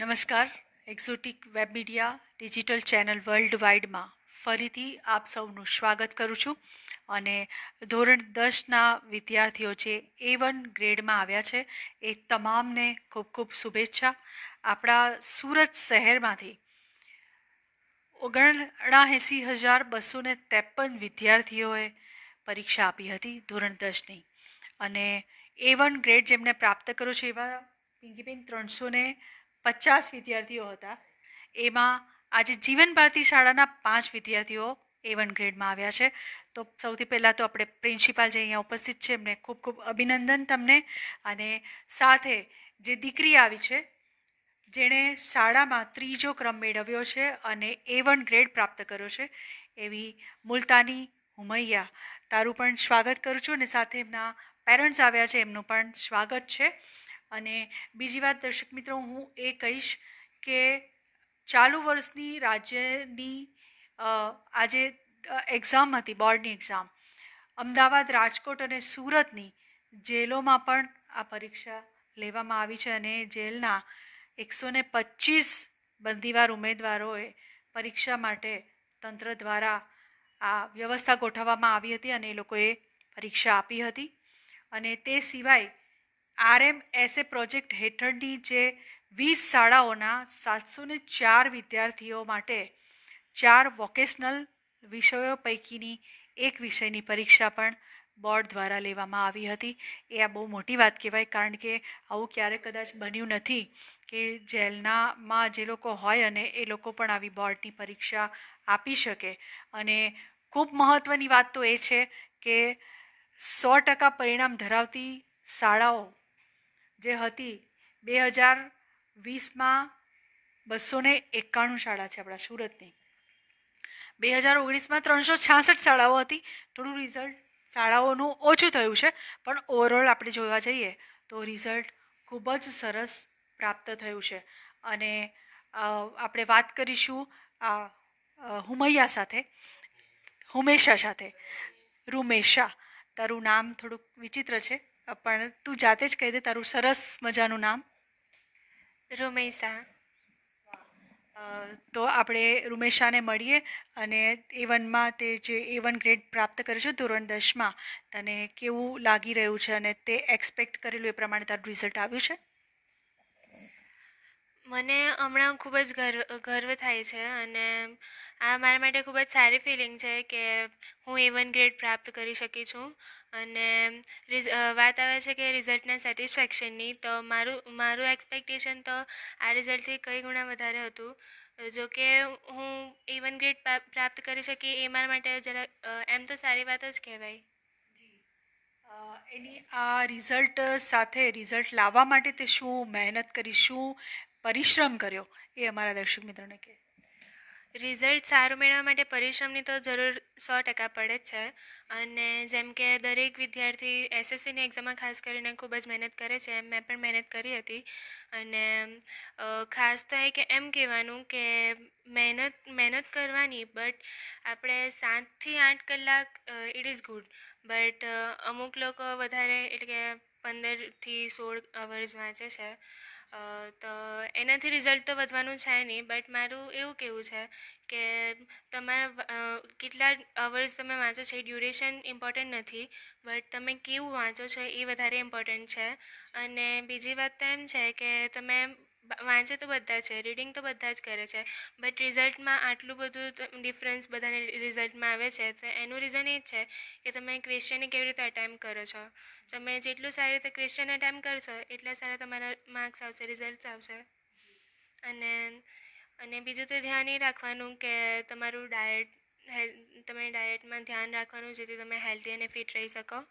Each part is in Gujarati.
નમસ્કાર exotic web media digital channel વર્લ્ડ વાઇડમાં ફરીથી આપ સૌનું સ્વાગત કરું છું અને ધોરણ દસના વિદ્યાર્થીઓ જે એ વન ગ્રેડમાં આવ્યા છે એ તમામને ખૂબ ખૂબ શુભેચ્છા આપણા સુરત શહેરમાંથી એંસી હજાર બસો ને ત્રેપન વિદ્યાર્થીઓએ પરીક્ષા આપી હતી ધોરણ દસની અને એ વન ગ્રેડ જેમને પ્રાપ્ત કર્યો છે એવા પિંકીબેન ત્રણસો ને પચાસ વિદ્યાર્થીઓ હતા એમાં આજે જીવન ભારતી શાળાના પાંચ વિદ્યાર્થીઓ એ વન ગ્રેડમાં આવ્યા છે તો સૌથી પહેલાં તો આપણે પ્રિન્સિપાલ જે અહીંયા ઉપસ્થિત છે એમને ખૂબ ખૂબ અભિનંદન તમને અને સાથે જે દીકરી આવી છે જેણે શાળામાં ત્રીજો ક્રમ મેળવ્યો છે અને એ વન ગ્રેડ પ્રાપ્ત કર્યો છે એવી મુલતાની હુમૈયા તારું પણ સ્વાગત કરું છું અને સાથે એમના પેરેન્ટ્સ આવ્યા છે એમનું પણ સ્વાગત છે અને બીજી વાત દર્શક મિત્રો હું એ કહીશ કે ચાલુ વર્ષની રાજ્યની આજે એક્ઝામ હતી બોર્ડની એક્ઝામ અમદાવાદ રાજકોટ અને સુરતની જેલોમાં પણ આ પરીક્ષા લેવામાં આવી છે અને જેલના એકસો ને પચીસ બંદીવાર ઉમેદવારોએ પરીક્ષા માટે તંત્ર દ્વારા આ વ્યવસ્થા ગોઠવવામાં આવી હતી અને એ લોકોએ પરીક્ષા આપી હતી અને તે સિવાય આરએમએસએ પ્રોજેક્ટ હેઠળની જે વીસ શાળાઓના સાતસો ને ચાર વિદ્યાર્થીઓ માટે ચાર વોકેશનલ વિષયો પૈકીની એક વિષયની પરીક્ષા પણ બોર્ડ દ્વારા લેવામાં આવી હતી એ આ બહુ મોટી વાત કહેવાય કારણ કે આવું ક્યારે કદાચ બન્યું નથી કે જેલનામાં જે લોકો હોય અને એ લોકો પણ આવી બોર્ડની પરીક્ષા આપી શકે અને ખૂબ મહત્ત્વની વાત તો એ છે કે સો ટકા પરિણામ ધરાવતી શાળાઓ જે હતી બે હજાર વીસમાં બસો ને એકાણું શાળા છે આપણા સુરતની બે હજાર ઓગણીસમાં ત્રણસો છાસઠ શાળાઓ હતી થોડું રિઝલ્ટ શાળાઓનું ઓછું થયું છે પણ ઓવરઓલ આપણે જોવા જઈએ તો રિઝલ્ટ ખૂબ જ સરસ પ્રાપ્ત થયું છે અને આપણે વાત કરીશું આ હુમૈયા સાથે હુમેશા સાથે રૂમેશા તારું નામ થોડુંક વિચિત્ર છે પણ તું જાતે જ કહી દે તારું સરસ મજાનું નામ રૂમેશા તો આપણે રૂમેશાને મળીએ અને એ વનમાં તે જે એ વન ગ્રેડ પ્રાપ્ત કર્યું છે ધોરણ દસમાં તને કેવું લાગી રહ્યું છે અને તે એક્સપેક્ટ કરેલું એ પ્રમાણે તારું રિઝલ્ટ આવ્યું છે મને હમણાં ખૂબ જ ગર્વ ગર્વ થાય છે અને આ મારા માટે ખૂબ જ સારી ફિલિંગ છે કે હું એ વન ગ્રેડ પ્રાપ્ત કરી શકી છું અને વાત આવે છે કે રિઝલ્ટના સેટિસ્ફેક્શનની તો મારું મારું એક્સપેક્ટેશન તો આ રિઝલ્ટથી કઈ ગુણા વધારે હતું જો કે હું એ વન ગ્રેડ પ્રાપ્ત કરી શકી એ મારા માટે જરા એમ તો સારી વાત જ કહેવાય એની આ રિઝલ્ટ સાથે રિઝલ્ટ લાવવા માટે તે શું મહેનત કરી શું પરિશ્રમ કર્યો એ અમારા દર્શક મિત્રોને કહે રિઝલ્ટ સારું મેળવવા માટે પરિશ્રમની તો જરૂર સો ટકા પડે જ છે અને જેમ કે દરેક વિદ્યાર્થી એસએસસીની એક્ઝામમાં ખાસ કરીને ખૂબ જ મહેનત કરે છે એમ મેં પણ મહેનત કરી હતી અને ખાસ તો એ કે એમ કહેવાનું કે મહેનત મહેનત કરવાની બટ આપણે સાતથી આઠ કલાક ઇટ ઇઝ ગુડ બટ અમુક લોકો વધારે એટલે કે પંદરથી સોળ અવર્સ વાંચે છે તો એનાથી રિઝલ્ટ તો વધવાનું છે નહીં બટ મારું એવું કેવું છે કે તમારા કેટલા અવર્સ તમે વાંચો છો એ ડ્યુરેશન ઇમ્પોર્ટન્ટ નથી બટ તમે કેવું વાંચો છો એ વધારે ઇમ્પોર્ટન્ટ છે અને બીજી વાત તો એમ છે કે તમે વાંચે તો બધા છે રીડિંગ તો બધા જ કરે છે બટ રિઝલ્ટમાં આટલું બધું ડિફરન્સ બધાને રિઝલ્ટમાં આવે છે તો એનું રીઝન એ જ છે કે તમે ક્વેશ્ચનને કેવી રીતે અટેમ્પ કરો છો તમે જેટલું સારી રીતે ક્વેશ્ચન અટેમ્પ કરશો એટલા સારા તમારા માર્ક્સ આવશે રિઝલ્ટ આવશે અને અને બીજું તો ધ્યાન એ રાખવાનું કે તમારું ડાયટ તમે ડાયટમાં ધ્યાન રાખવાનું જેથી તમે હેલ્ધી અને ફિટ રહી શકો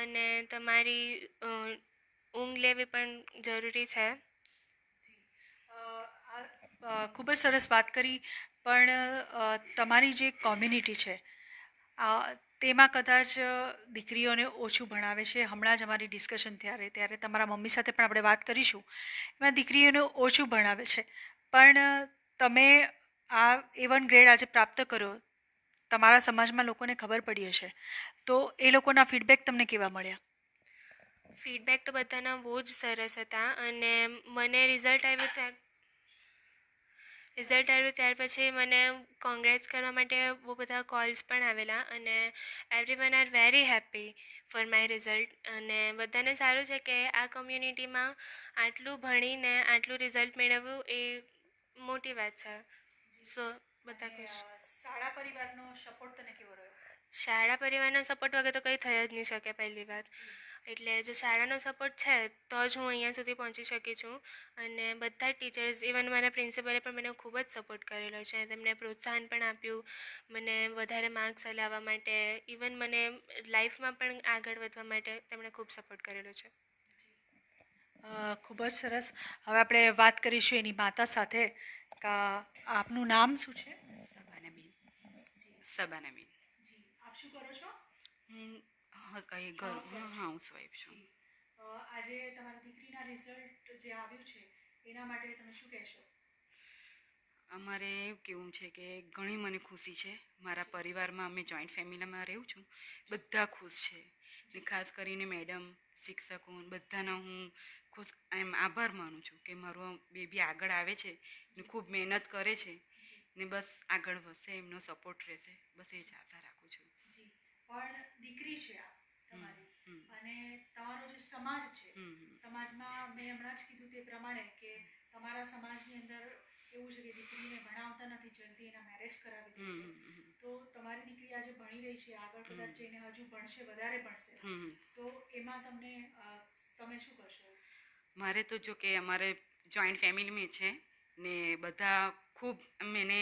અને તમારી ઊંઘ લેવી પણ જરૂરી છે ખૂબ જ સરસ વાત કરી પણ તમારી જે કોમ્યુનિટી છે તેમાં કદાચ દીકરીઓને ઓછું ભણાવે છે હમણાં જ અમારી ડિસ્કશન ત્યારે ત્યારે તમારા મમ્મી સાથે પણ આપણે વાત કરીશું એમાં દીકરીઓને ઓછું ભણાવે છે પણ તમે આ એ વન ગ્રેડ આજે પ્રાપ્ત કર્યો તમારા સમાજમાં લોકોને ખબર પડી હશે તો એ લોકોના ફીડબેક તમને કેવા મળ્યા ફીડબેક તો બધાના બહુ જ સરસ હતા અને મને રિઝલ્ટ આવ્યું ત્યાં રિઝલ્ટ આવ્યું ત્યાર પછી મને કોંગ્રેટ્સ કરવા માટે બહુ બધા કોલ્સ પણ આવેલા અને every one are very happy for my result અને બધાને સારું છે કે આ કમ્યુનિટીમાં આટલું ભણીને આટલું રિઝલ્ટ મેળવવું એ મોટી વાત છે સો બધા ખુશ શાળા પરિવારનો સપોર્ટ તને કેવો રહ્યો શાળા પરિવારના સપોર્ટ વગર તો કંઈ થઈ જ નહીં શકે પહેલી વાત એટલે જો શાળાનો સપોર્ટ છે તો જ હું અહીંયા સુધી પહોંચી શકી છું અને બધા ટીચર્સ ઇવન મારા પ્રિન્સિપલે પણ મને ખૂબ જ સપોર્ટ કરેલો છે તેમણે પ્રોત્સાહન પણ આપ્યું મને વધારે માર્ક્સ લાવવા માટે ઇવન મને લાઈફમાં પણ આગળ વધવા માટે તેમણે ખૂબ સપોર્ટ કરેલો છે ખૂબ જ સરસ હવે આપણે વાત કરીશું એની માતા સાથે આપનું નામ શું છે સબાનાબેન સબાનાબેન આપ શું કરો છો એ ઘર હાઉસવાઈફ છું આજે તમારી દીકરીના રિઝલ્ટ જે આવ્યું છે એના માટે તમે શું કહેશો અમારે કેવું છે કે ઘણી મને ખુશી છે મારા પરિવારમાં અમે જોઈન્ટ ફેમિલીમાં રહું છું બધા ખુશ છે ને ખાસ કરીને મેડમ શિક્ષકો બધાના હું ખુશ એમ આભાર માનું છું કે મારો બેબી આગળ આવે છે ને ખૂબ મહેનત કરે છે ને બસ આગળ વધશે એમનો સપોર્ટ રહેશે બસ એ જ આશા રાખું છું પણ દીકરી છે અને તમારો જે સમાજ છે સમાજમાં મેં હમણાં જ કીધું તે પ્રમાણે કે તમારા સમાજની અંદર એવું છે કે દીકરીને ભણાવતા નથી જલ્દી એના મેરેજ કરાવી દે છે તો તમારી દીકરી આજે ભણી રહી છે આગળ કદાચ જઈને હજુ ભણશે વધારે ભણશે તો એમાં તમને તમે શું કરશો મારે તો જો કે અમારે જોઈન્ટ ફેમિલીમાં છે ને બધા ખૂબ મને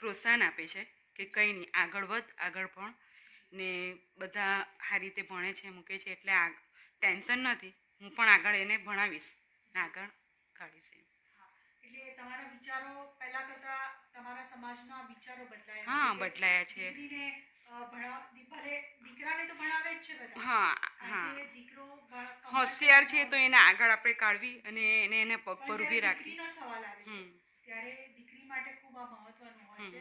પ્રોત્સાહન આપે છે કે કંઈ નહીં આગળ વધ આગળ પણ ને બધા આ રીતે ભણે છે મૂકે છે એટલે આ ટેન્શન નથી હું પણ આગળ એને ભણાવીશ ને આગળ કાઢીશ એટલે હા બદલાયા હોશિયાર છે તો એને આગળ આપણે કાઢવી અને એને એને પગ પર ઉભી રાખવી ત્યારે દીકરી માટે ખૂબ આ મહત્વનું હોય છે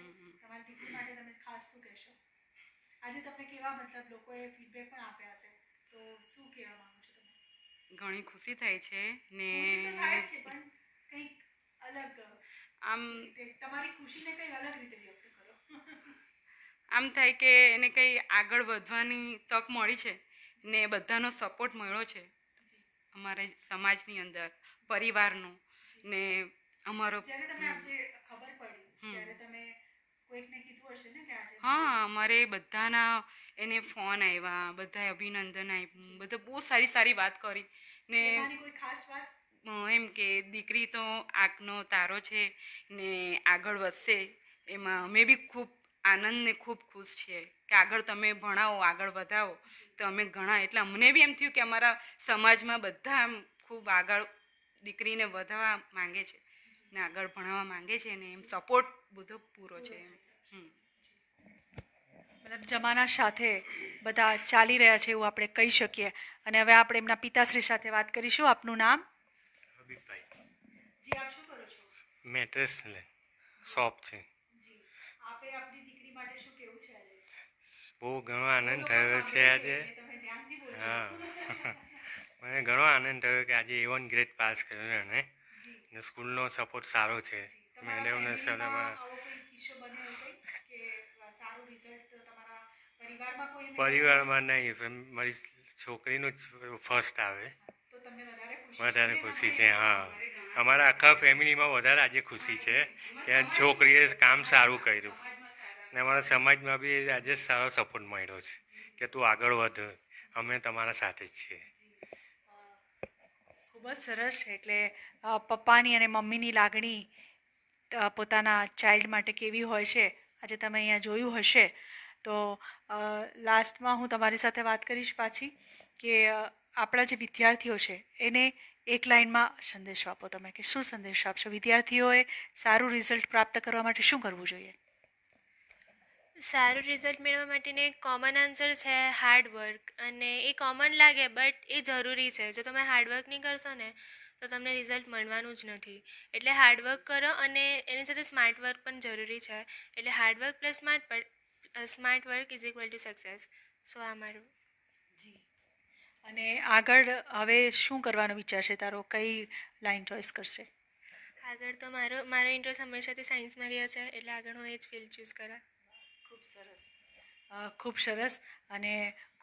આજે તમને કેવા મતલબ લોકોએ ફીડબેક પણ આપ્યા હશે તો શું કહેવા માંગો છો તમે ઘણી ખુશી થાય છે ને થાય છે પણ કંઈક અલગ આમ તમારી ખુશીને કંઈ અલગ રીતે વ્યક્ત કરો આમ થાય કે એને કંઈ આગળ વધવાની તક મળી છે ને બધાનો સપોર્ટ મળ્યો છે અમારે સમાજની અંદર પરિવારનો ને અમારો જ્યારે તમને ખબર પડી હા મારે બધાના એને ફોન આવ્યા બધા અભિનંદન આવ્યું બધા બહુ સારી સારી વાત કરી ને એમ કે દીકરી તો આંખનો તારો છે ને આગળ વધશે એમાં અમે બી ખૂબ આનંદને ખૂબ ખુશ છીએ કે આગળ તમે ભણાવો આગળ વધાવો તો અમે ઘણા એટલે અમને બી એમ થયું કે અમારા સમાજમાં બધા ખૂબ આગળ દીકરીને વધવા માંગે છે ને આગળ ભણાવવા માંગે છે ને એમ સપોર્ટ બધો પૂરો છે એમ મતલબ જમાના સાથે બધા ચાલી રહ્યા છે એવું આપણે કહી શકીએ અને હવે આપણે એમના પિતાશ્રી સાથે વાત કરીશું આપનું નામ હબીબભાઈ જી આપ શું કરો છો મેટ્રેસ લે શોપ છે જી આપે આપની દીકરી માટે શું કેવું છે આજે બહુ ઘણો આનંદ થયો છે આજે હા મને ઘણો આનંદ થયો કે આજે એ ગ્રેટ પાસ કર્યો ને ને સ્કૂલનો સપોર્ટ સારો છે મેડમને સરમાં પરિવારમાં નહીં મારી છોકરીનું જ ફર્સ્ટ આવે વધારે ખુશી છે હા અમારા આખા ફેમિલીમાં વધારે આજે ખુશી છે કે છોકરીએ કામ સારું કર્યું ને અમારા સમાજમાં બી આજે સારો સપોર્ટ મળ્યો છે કે તું આગળ વધ અમે તમારા સાથે જ છીએ ખૂબ જ સરસ છે એટલે પપ્પાની અને મમ્મીની લાગણી પોતાના ચાઇલ્ડ માટે કેવી હોય છે આજે તમે અહીંયા જોયું હશે તો લાસ્ટમાં હું તમારી સાથે વાત કરીશ પાછી કે આપણા જે વિદ્યાર્થીઓ છે એને એક લાઇનમાં સંદેશો આપો તમે કે શું સંદેશો આપશો વિદ્યાર્થીઓએ સારું રિઝલ્ટ પ્રાપ્ત કરવા માટે શું કરવું જોઈએ સારું રિઝલ્ટ મેળવવા માટેનો એક કોમન આન્સર છે હાર્ડવર્ક અને એ કોમન લાગે બટ એ જરૂરી છે જો તમે હાર્ડવર્ક નહીં કરશો ને તો તમને રિઝલ્ટ મળવાનું જ નથી એટલે હાર્ડવર્ક કરો અને એની સાથે સ્માર્ટ વર્ક પણ જરૂરી છે એટલે hard work plus smart smart work is equal to success so આ મારું જી અને આગળ હવે શું કરવાનો વિચાર છે તારો કઈ લાઈન ચોઈસ કરશે આગળ તો મારો મારો ઇન્ટરેસ્ટ હંમેશાથી સાયન્સમાં રહ્યો છે એટલે આગળ હું એ જ ફિલ્ડ ચૂઝ કરા ખૂબ સરસ અને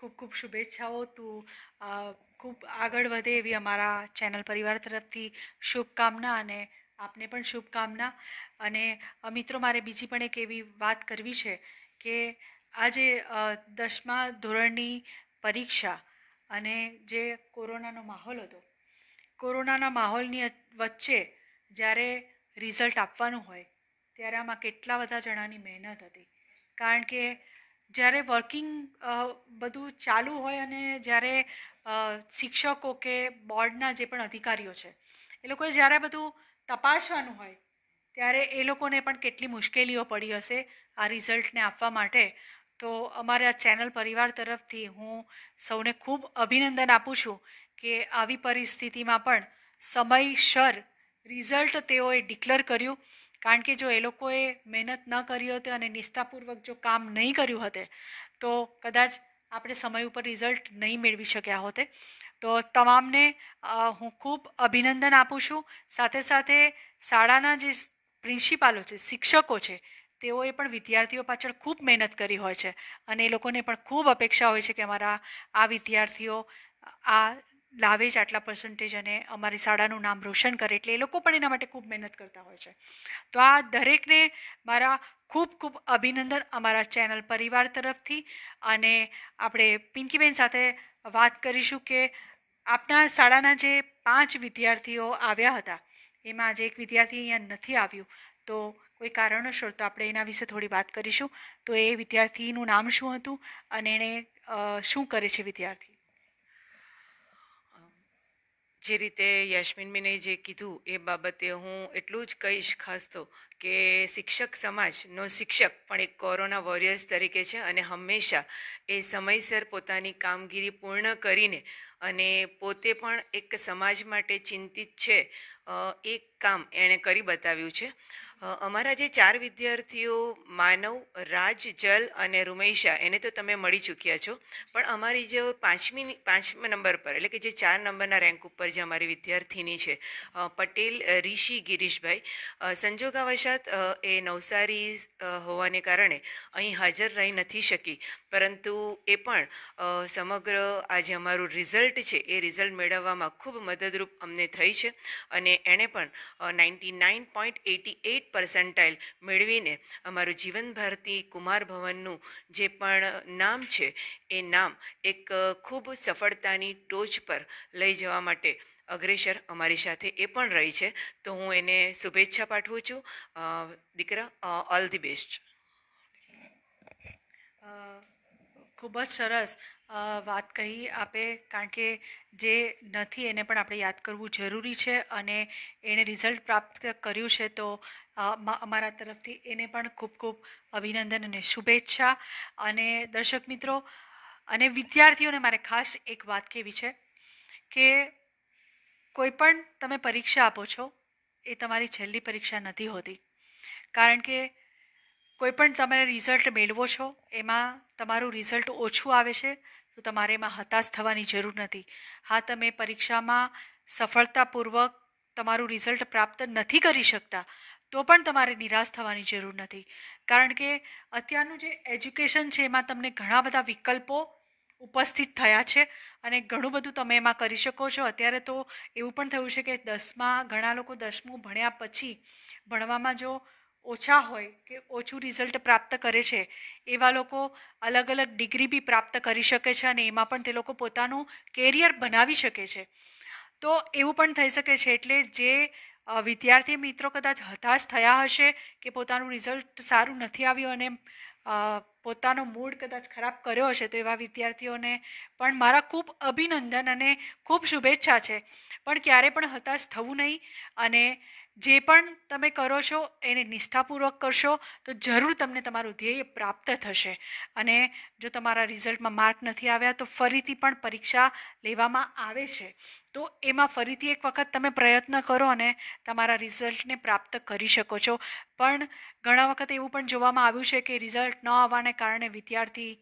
ખૂબ ખૂબ શુભેચ્છાઓ તું ખૂબ આગળ વધે એવી અમારા ચેનલ પરિવાર તરફથી શુભકામના અને આપને પણ શુભકામના અને મિત્રો મારે બીજી પણ એક એવી વાત કરવી છે કે આજે દસમા ધોરણની પરીક્ષા અને જે કોરોનાનો માહોલ હતો કોરોનાના માહોલની વચ્ચે જ્યારે રિઝલ્ટ આપવાનું હોય ત્યારે આમાં કેટલા બધા જણાની મહેનત હતી કારણ કે જ્યારે વર્કિંગ બધું ચાલુ હોય અને જ્યારે શિક્ષકો કે બોર્ડના જે પણ અધિકારીઓ છે એ લોકોએ જ્યારે બધું તપાસવાનું હોય ત્યારે એ લોકોને પણ કેટલી મુશ્કેલીઓ પડી હશે આ રિઝલ્ટને આપવા માટે તો અમારા ચેનલ પરિવાર તરફથી હું સૌને ખૂબ અભિનંદન આપું છું કે આવી પરિસ્થિતિમાં પણ સમયસર રિઝલ્ટ તેઓએ ડિક્લેર કર્યું કારણ કે જો એ લોકોએ મહેનત ન કરી હોત અને નિષ્ઠાપૂર્વક જો કામ નહીં કર્યું હોતે તો કદાચ આપણે સમય ઉપર રિઝલ્ટ નહીં મેળવી શક્યા હોતે તો તમામને હું ખૂબ અભિનંદન આપું છું સાથે સાથે શાળાના જે પ્રિન્સિપાલો છે શિક્ષકો છે તેઓએ પણ વિદ્યાર્થીઓ પાછળ ખૂબ મહેનત કરી હોય છે અને એ લોકોને પણ ખૂબ અપેક્ષા હોય છે કે અમારા આ વિદ્યાર્થીઓ આ લાવે જ આટલા પર્સન્ટેજ અને અમારી શાળાનું નામ રોશન કરે એટલે એ લોકો પણ એના માટે ખૂબ મહેનત કરતા હોય છે તો આ દરેકને મારા ખૂબ ખૂબ અભિનંદન અમારા ચેનલ પરિવાર તરફથી અને આપણે પિંકીબેન સાથે વાત કરીશું કે આપના શાળાના જે પાંચ વિદ્યાર્થીઓ આવ્યા હતા એમાં આજે એક વિદ્યાર્થી અહીંયા નથી આવ્યું તો કોઈ કારણોસર તો આપણે એના વિશે થોડી વાત કરીશું તો એ વિદ્યાર્થીનું નામ શું હતું અને એણે શું કરે છે વિદ્યાર્થી જે રીતે યશમીનબેને જે કીધું એ બાબતે હું એટલું જ કહીશ ખાસ તો કે શિક્ષક સમાજનો શિક્ષક પણ એક કોરોના વોરિયર્સ તરીકે છે અને હંમેશા એ સમયસર પોતાની કામગીરી પૂર્ણ કરીને અને પોતે પણ એક સમાજ માટે ચિંતિત છે એક કામ એણે કરી બતાવ્યું છે અમારા જે ચાર વિદ્યાર્થીઓ માનવ રાજ જલ અને રૂમેશા એને તો તમે મળી ચૂક્યા છો પણ અમારી જે પાંચમી પાંચમા નંબર પર એટલે કે જે ચાર નંબરના રેન્ક ઉપર જે અમારી વિદ્યાર્થીની છે પટેલ ઋષિ ગિરીશભાઈ સંજોગાવશાત એ નવસારી હોવાને કારણે અહીં હાજર રહી નથી શકી પરંતુ એ પણ સમગ્ર આ જે અમારું રિઝલ્ટ છે એ રિઝલ્ટ મેળવવામાં ખૂબ મદદરૂપ અમને થઈ છે અને એણે પણ ninety nine point eighty eight percentile મેળવીને અમારું જીવન ભારતી કુમાર ભવનનું જે પણ નામ છે એ નામ એક ખૂબ સફળતાની ટોચ પર લઈ જવા માટે અગ્રેસર અમારી સાથે એ પણ રહી છે તો હું એને શુભેચ્છા પાઠવું છું દીકરા ઓલ ધી બેસ્ટ ખૂબ જ સરસ વાત કહી આપે કારણ કે જે નથી એને પણ આપણે યાદ કરવું જરૂરી છે અને એણે રિઝલ્ટ પ્રાપ્ત કર્યું છે તો અમારા તરફથી એને પણ ખૂબ ખૂબ અભિનંદન અને શુભેચ્છા અને દર્શક મિત્રો અને વિદ્યાર્થીઓને મારે ખાસ એક વાત કહેવી છે કે કોઈ પણ તમે પરીક્ષા આપો છો એ તમારી છેલ્લી પરીક્ષા નથી હોતી કારણ કે કોઈપણ તમે રિઝલ્ટ મેળવો છો એમાં તમારું રિઝલ્ટ ઓછું આવે છે તો તમારે એમાં હતાશ થવાની જરૂર નથી હા તમે પરીક્ષામાં સફળતાપૂર્વક તમારું રિઝલ્ટ પ્રાપ્ત નથી કરી શકતા તો પણ તમારે નિરાશ થવાની જરૂર નથી કારણ કે અત્યારનું જે એજ્યુકેશન છે એમાં તમને ઘણા બધા વિકલ્પો ઉપસ્થિત થયા છે અને ઘણું બધું તમે એમાં કરી શકો છો અત્યારે તો એવું પણ થયું છે કે દસમાં ઘણા લોકો દસમું ભણ્યા પછી ભણવામાં જો ઓછા હોય કે ઓછું રિઝલ્ટ પ્રાપ્ત કરે છે એવા લોકો અલગ અલગ ડિગ્રી બી પ્રાપ્ત કરી શકે છે અને એમાં પણ તે લોકો પોતાનું કેરિયર બનાવી શકે છે તો એવું પણ થઈ શકે છે એટલે જે વિદ્યાર્થી મિત્રો કદાચ હતાશ થયા હશે કે પોતાનું રિઝલ્ટ સારું નથી આવ્યું અને પોતાનો મૂડ કદાચ ખરાબ કર્યો હશે તો એવા વિદ્યાર્થીઓને પણ મારા ખૂબ અભિનંદન અને ખૂબ શુભેચ્છા છે પણ ક્યારે પણ હતાશ થવું નહીં અને જે પણ તમે કરો છો એને નિષ્ઠાપૂર્વક કરશો તો જરૂર તમને તમારું ધ્યેય પ્રાપ્ત થશે અને જો તમારા રિઝલ્ટમાં માર્ક નથી આવ્યા તો ફરીથી પણ પરીક્ષા લેવામાં આવે છે તો એમાં ફરીથી એક વખત તમે પ્રયત્ન કરો અને તમારા રિઝલ્ટને પ્રાપ્ત કરી શકો છો પણ ઘણા વખત એવું પણ જોવામાં આવ્યું છે કે રિઝલ્ટ ન આવવાને કારણે વિદ્યાર્થી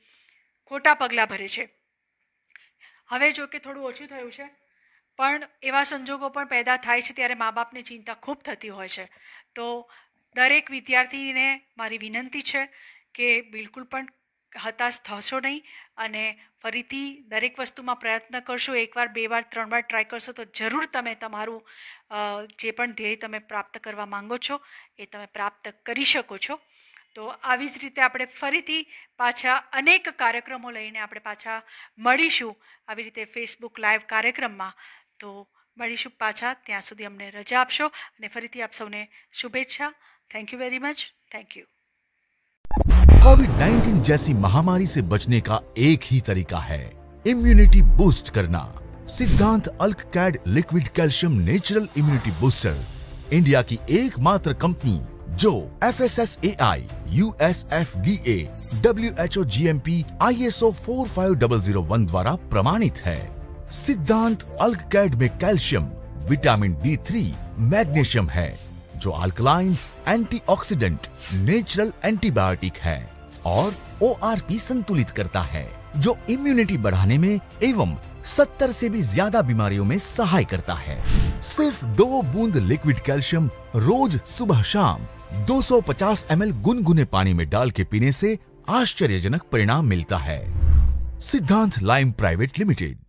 ખોટા પગલાં ભરે છે હવે જો કે થોડું ઓછું થયું છે પણ એવા સંજોગો પણ પેદા થાય છે ત્યારે મા બાપને ચિંતા ખૂબ થતી હોય છે તો દરેક વિદ્યાર્થીને મારી વિનંતી છે કે બિલકુલ પણ હતાશ થશો નહીં અને ફરીથી દરેક વસ્તુમાં પ્રયત્ન કરશો એકવાર બે વાર ત્રણ વાર ટ્રાય કરશો તો જરૂર તમે તમારું જે પણ ધ્યેય તમે પ્રાપ્ત કરવા માંગો છો એ તમે પ્રાપ્ત કરી શકો છો તો આવી જ રીતે આપણે ફરીથી પાછા અનેક કાર્યક્રમો લઈને આપણે પાછા મળીશું આવી રીતે ફેસબુક લાઈવ કાર્યક્રમમાં તો મળીશું પાછા ત્યાં સુધી અમને રજા આપશો અને ફરીથી આપ સૌને શુભેચ્છા thank you very much thank you COVID 19 जैसी महामारी से बचने का एक ही तरीका है इम्यूनिटी बूस्ट करना सिद्धांत अल्क कैड liquid calcium natural immunity booster India की एकमात्र कंपनी जो F S S A I U S F D A W H O G M P I S O four five double zero one द्वारा प्रमाणित है सिद्धांत अल्क कैड में calcium vitamin D three magnesium है जो अल्कलाइन एंटीऑक्सीडेंट नेचुरल एंटीबायोटिक है और ओ संतुलित करता है जो इम्यूनिटी बढ़ाने में एवं 70 से भी ज्यादा बीमारियों में सहाय करता है सिर्फ दो बूंद लिक्विड कैल्शियम रोज सुबह शाम 250 एल गुनगुने पानी में डाल के पीने से आश्चर्यजनक परिणाम मिलता है सिद्धांत लाइम प्राइवेट लिमिटेड